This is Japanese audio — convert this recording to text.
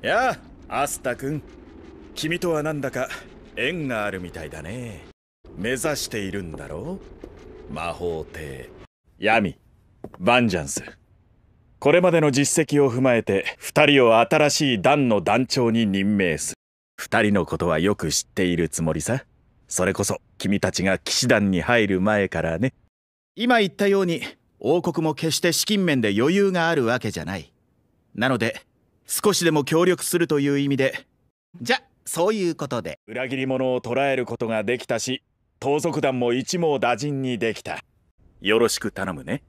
やあアスタ君君とはなんだか縁があるみたいだね目指しているんだろう魔法帝闇バンジャンスこれまでの実績を踏まえて2人を新しい団の団長に任命する2人のことはよく知っているつもりさそれこそ君たちが騎士団に入る前からね今言ったように王国も決して資金面で余裕があるわけじゃないなので少しでも協力するという意味でじゃそういうことで裏切り者を捕らえることができたし盗賊団も一網打尽にできたよろしく頼むね